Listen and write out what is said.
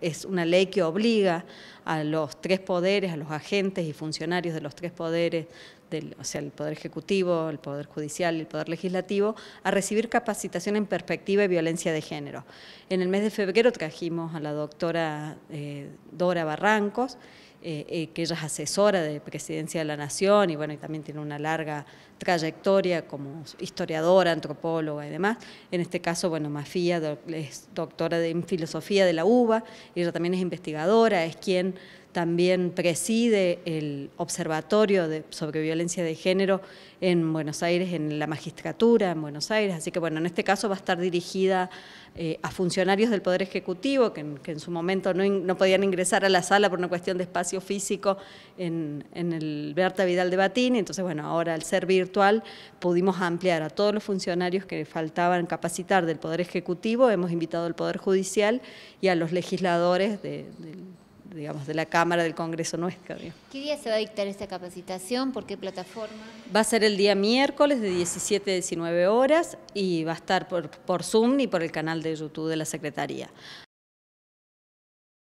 es una ley que obliga a los tres poderes, a los agentes y funcionarios de los tres poderes, o sea, el Poder Ejecutivo, el Poder Judicial y el Poder Legislativo, a recibir capacitación en perspectiva y violencia de género. En el mes de febrero trajimos a la doctora eh, Dora Barrancos, eh, eh, que ella es asesora de Presidencia de la Nación y bueno, y también tiene una larga trayectoria como historiadora, antropóloga y demás. En este caso, bueno, Mafía es doctora en filosofía de la UBA, ella también es investigadora, es quien también preside el Observatorio sobre Violencia de Género en Buenos Aires, en la magistratura en Buenos Aires, así que bueno, en este caso va a estar dirigida eh, a funcionarios del Poder Ejecutivo, que en, su momento no, podían ingresar a la sala por una cuestión de espacio físico en, el Berta Vidal de Batini, entonces bueno, ahora al ser virtual pudimos ampliar a todos los funcionarios que faltaban capacitar del Poder Ejecutivo, hemos invitado al Poder Judicial y a los legisladores de, digamos, de la Cámara del Congreso nuestra. ¿Qué día se va a dictar esta capacitación? ¿Por qué plataforma? Va a ser el día miércoles de 17 a 19 horas y va a estar por, por Zoom y por el canal de YouTube de la Secretaría.